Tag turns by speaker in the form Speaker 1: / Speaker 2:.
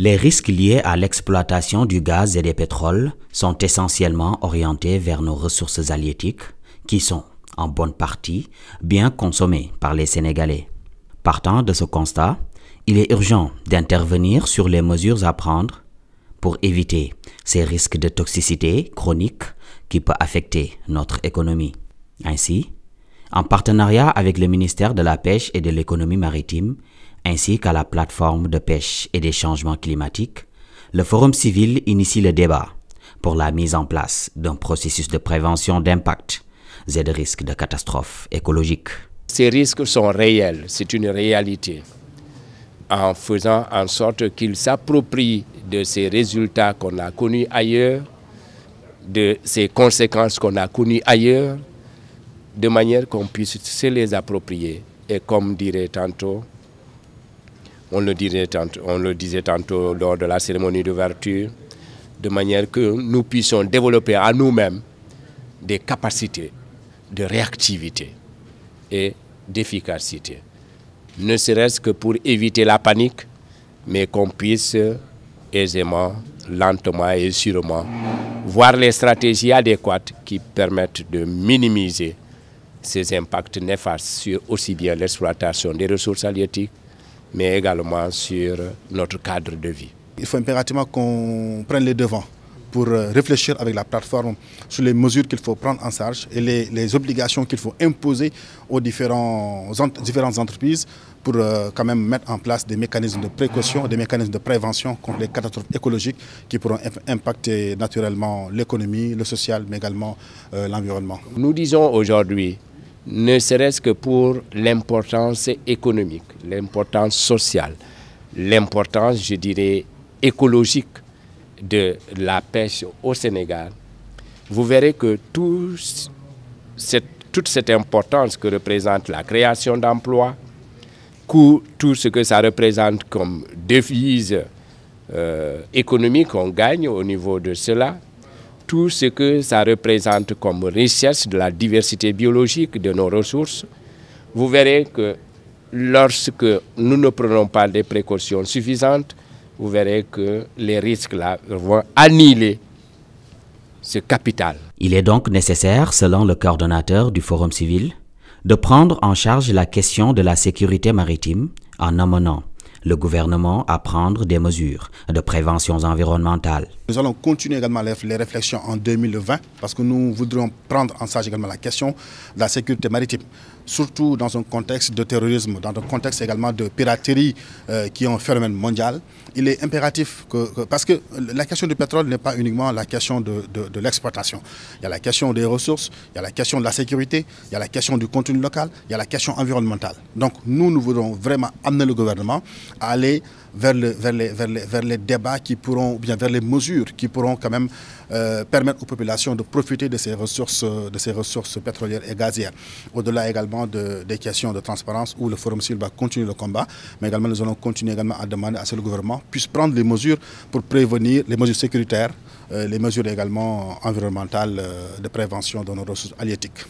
Speaker 1: Les risques liés à l'exploitation du gaz et des pétroles sont essentiellement orientés vers nos ressources halieutiques, qui sont, en bonne partie, bien consommées par les Sénégalais. Partant de ce constat, il est urgent d'intervenir sur les mesures à prendre pour éviter ces risques de toxicité chronique qui peuvent affecter notre économie. Ainsi, en partenariat avec le ministère de la Pêche et de l'économie maritime, ainsi qu'à la plateforme de pêche et des changements climatiques, le Forum civil initie le débat pour la mise en place d'un processus de prévention d'impact et de risques de catastrophes écologiques.
Speaker 2: Ces risques sont réels, c'est une réalité, en faisant en sorte qu'ils s'approprient de ces résultats qu'on a connus ailleurs, de ces conséquences qu'on a connues ailleurs, de manière qu'on puisse se les approprier. Et comme dirait tantôt, on le, disait tantôt lors de la cérémonie d'ouverture, de manière que nous puissions développer à nous-mêmes des capacités de réactivité et d'efficacité. Ne serait-ce que pour éviter la panique, mais qu'on puisse aisément, lentement et sûrement voir les stratégies adéquates qui permettent de minimiser ces impacts néfastes sur aussi bien l'exploitation des ressources halieutiques mais également sur notre cadre de vie.
Speaker 3: Il faut impérativement qu'on prenne les devants pour euh, réfléchir avec la plateforme sur les mesures qu'il faut prendre en charge et les, obligations qu'il faut imposer aux différents, différentes entreprises pour euh, quand même mettre en place des mécanismes de précaution, des mécanismes de prévention contre les catastrophes écologiques qui pourront impacter naturellement l'économie, le social, mais également euh, l'environnement. Nous disons
Speaker 2: aujourd'hui ne serait-ce que pour l'importance économique, l'importance sociale, l'importance, je dirais, écologique de la pêche au Sénégal, vous verrez que toute cette importance que représente la création d'emplois, tout ce que ça représente comme devise euh, économique, on gagne au niveau de cela, tout ce que ça représente comme richesse de la diversité biologique de nos ressources, vous verrez que lorsque nous ne prenons pas des précautions suffisantes, vous verrez que les risques-là vont annihiler ce capital.
Speaker 1: Il est donc nécessaire, selon le coordonnateur du Forum civil, de prendre en charge la question de la sécurité maritime en amenant le gouvernement à prendre des mesures de prévention environnementale.
Speaker 3: Nous allons continuer également les réflexions en 2020 parce que nous voudrions prendre en charge également la question de la sécurité maritime, surtout dans un contexte de terrorisme, dans un contexte également de piraterie euh, qui est un phénomène mondial. Il est impératif que, parce que la question du pétrole n'est pas uniquement la question de, l'exploitation. Il y a la question des ressources, il y a la question de la sécurité, il y a la question du contenu local, il y a la question environnementale. Donc nous, nous voulons vraiment amener le gouvernement aller vers, vers, les, débats qui pourront, bien vers les mesures qui pourront quand même euh, permettre aux populations de profiter de ces ressources, euh, de ces ressources pétrolières et gazières. Au-delà également des questions de transparence où le Forum SIL va continuer le combat, mais également nous allons continuer également à demander à ce que le gouvernement puisse prendre les mesures pour prévenir les mesures sécuritaires, euh, les mesures également environnementales de prévention de nos ressources halieutiques.